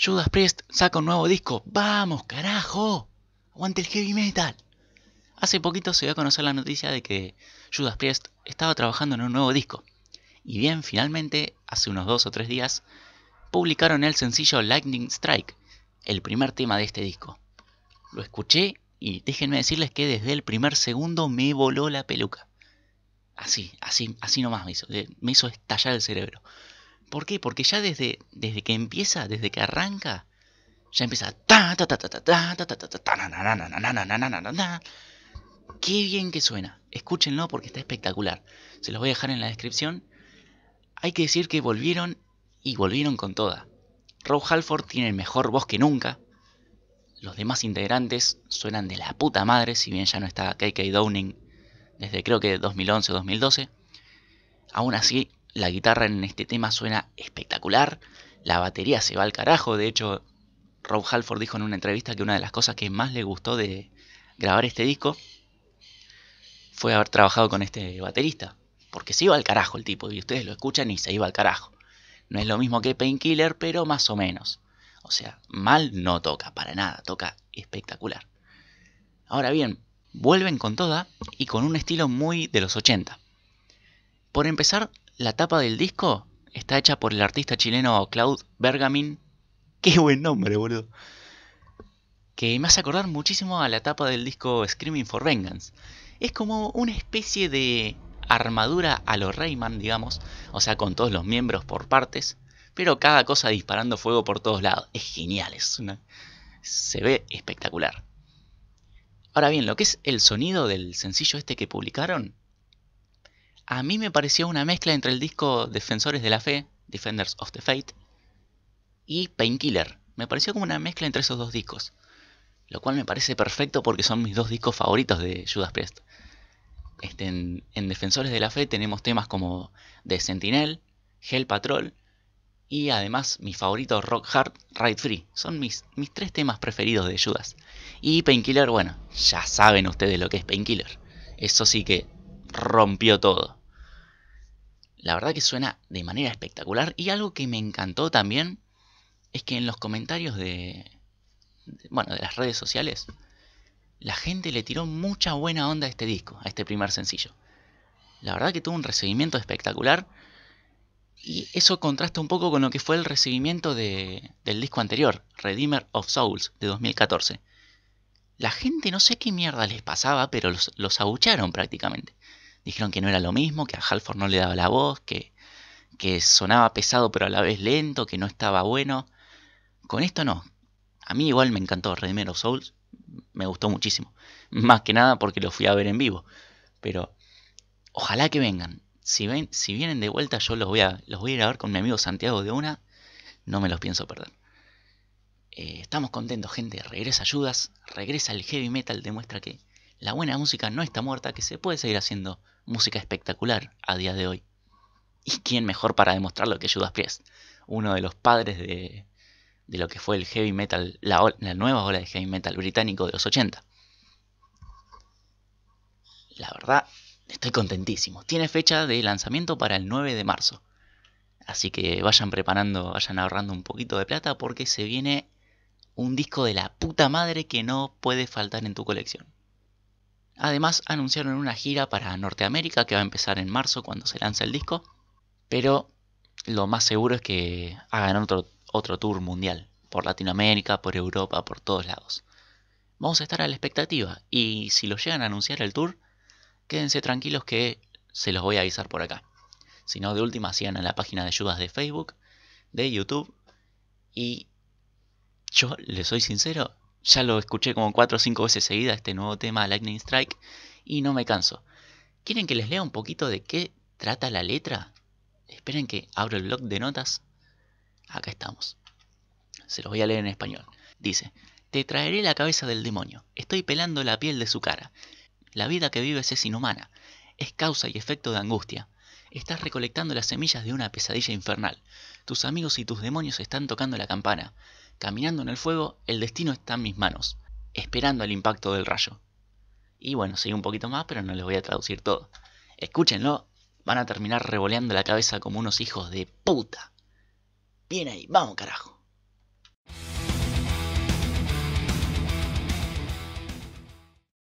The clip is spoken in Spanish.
Judas Priest saca un nuevo disco. ¡Vamos, carajo! ¡Aguante el heavy metal! Hace poquito se dio a conocer la noticia de que Judas Priest estaba trabajando en un nuevo disco. Y bien, finalmente, hace unos dos o tres días, publicaron el sencillo Lightning Strike, el primer tema de este disco. Lo escuché y déjenme decirles que desde el primer segundo me voló la peluca. Así, así, así nomás me hizo, eh, me hizo estallar el cerebro. ¿Por qué? Porque ya desde, desde que empieza, desde que arranca, ya empieza. Qué bien que suena. Escúchenlo porque está espectacular. Se los voy a dejar en la descripción. Hay que decir que volvieron y volvieron con toda. Rob Halford tiene el mejor voz que nunca. Los demás integrantes suenan de la puta madre, si bien ya no está KK Downing desde creo que 2011 o 2012. Aún así, la guitarra en este tema suena espectacular. La batería se va al carajo. De hecho, Rob Halford dijo en una entrevista que una de las cosas que más le gustó de grabar este disco fue haber trabajado con este baterista. Porque se iba al carajo el tipo, y ustedes lo escuchan y se iba al carajo. No es lo mismo que Painkiller, pero más o menos. O sea, mal no toca, para nada, toca espectacular. Ahora bien, vuelven con toda y con un estilo muy de los 80. Por empezar, la tapa del disco está hecha por el artista chileno Claude Bergamin. Qué buen nombre, boludo. Que me hace acordar muchísimo a la tapa del disco Screaming for Vengeance. Es como una especie de armadura a lo Rayman, digamos, o sea, con todos los miembros por partes, pero cada cosa disparando fuego por todos lados. Es genial, es una... se ve espectacular. Ahora bien, lo que es el sonido del sencillo este que publicaron a mí me pareció una mezcla entre el disco Defensores de la Fe, Defenders of the Fate, y Painkiller. Me pareció como una mezcla entre esos dos discos. Lo cual me parece perfecto porque son mis dos discos favoritos de Judas Priest. Este, en, Defensores de la Fe tenemos temas como The Sentinel, Hell Patrol y además mi favorito Rock Hard, Ride Free. Son mis, mis tres temas preferidos de Judas. Y Painkiller, bueno, ya saben ustedes lo que es Painkiller. Eso sí que rompió todo. La verdad que suena de manera espectacular. Y algo que me encantó también es que en los comentarios de, bueno, de las redes sociales, la gente le tiró mucha buena onda a este disco, a este primer sencillo. La verdad que tuvo un recibimiento espectacular. Y eso contrasta un poco con lo que fue el recibimiento de, del disco anterior, Redeemer of Souls, de 2014. La gente no sé qué mierda les pasaba, pero los, los abucharon prácticamente dijeron que no era lo mismo, que a Halford no le daba la voz, que, que sonaba pesado pero a la vez lento, que no estaba bueno. Con esto no. A mí igual me encantó Redeemer of Souls, me gustó muchísimo. Más que nada porque lo fui a ver en vivo. Pero ojalá que vengan. Si, ven, si vienen de vuelta yo los voy, a, los voy a ir a ver con mi amigo Santiago de una. No me los pienso perder. Eh, estamos contentos, gente. Regresa ayudas, regresa el heavy metal, demuestra que la buena música no está muerta, que se puede seguir haciendo música espectacular a día de hoy. ¿Y quién mejor para demostrarlo que Judas Priest? Uno de los padres de, lo que fue el heavy metal, la, nueva ola de heavy metal británico de los 80. La verdad, estoy contentísimo. Tiene fecha de lanzamiento para el 9 de marzo. Así que vayan preparando, vayan ahorrando un poquito de plata porque se viene un disco de la puta madre que no puede faltar en tu colección. Además anunciaron una gira para Norteamérica que va a empezar en marzo cuando se lanza el disco, pero lo más seguro es que hagan otro, otro tour mundial, por Latinoamérica, por Europa, por todos lados. Vamos a estar a la expectativa y si lo llegan a anunciar el tour, quédense tranquilos que se los voy a avisar por acá. Si no, de última sigan en la página de ayudas de Facebook, de YouTube y yo les soy sincero, ya lo escuché como 4 o 5 veces seguida este nuevo tema Lightning Strike y no me canso. ¿Quieren que les lea un poquito de qué trata la letra? Esperen que abro el blog de notas. Acá estamos. Se los voy a leer en español. Dice, te traeré la cabeza del demonio. Estoy pelando la piel de su cara. La vida que vives es inhumana. Es causa y efecto de angustia. Estás recolectando las semillas de una pesadilla infernal. Tus amigos y tus demonios están tocando la campana. Caminando en el fuego, el destino está en mis manos, esperando el impacto del rayo. Y bueno, sigue un poquito más, pero no les voy a traducir todo. Escúchenlo, van a terminar revoleando la cabeza como unos hijos de puta. Bien ahí, vamos carajo.